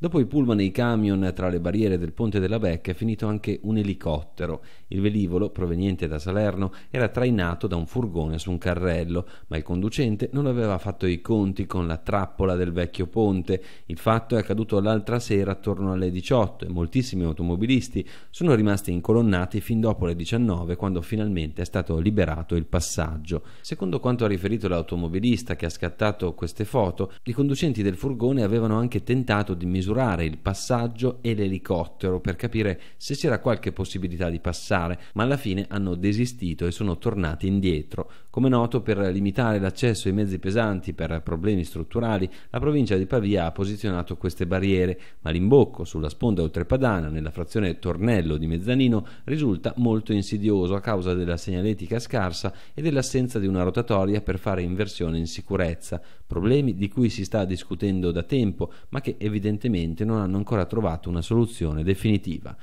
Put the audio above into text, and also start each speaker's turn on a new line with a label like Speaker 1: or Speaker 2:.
Speaker 1: Dopo i pullman e i camion tra le barriere del ponte della Becca è finito anche un elicottero. Il velivolo, proveniente da Salerno, era trainato da un furgone su un carrello, ma il conducente non aveva fatto i conti con la trappola del vecchio ponte. Il fatto è accaduto l'altra sera attorno alle 18 e moltissimi automobilisti sono rimasti incolonnati fin dopo le 19 quando finalmente è stato liberato il passaggio. Secondo quanto ha riferito l'automobilista che ha scattato queste foto, i conducenti del furgone avevano anche tentato di misurare misurare il passaggio e l'elicottero per capire se c'era qualche possibilità di passare, ma alla fine hanno desistito e sono tornati indietro. Come noto, per limitare l'accesso ai mezzi pesanti per problemi strutturali, la provincia di Pavia ha posizionato queste barriere, ma l'imbocco sulla sponda oltrepadana, nella frazione Tornello di Mezzanino, risulta molto insidioso a causa della segnaletica scarsa e dell'assenza di una rotatoria per fare inversione in sicurezza, problemi di cui si sta discutendo da tempo, ma che evidentemente probabilmente non hanno ancora trovato una soluzione definitiva.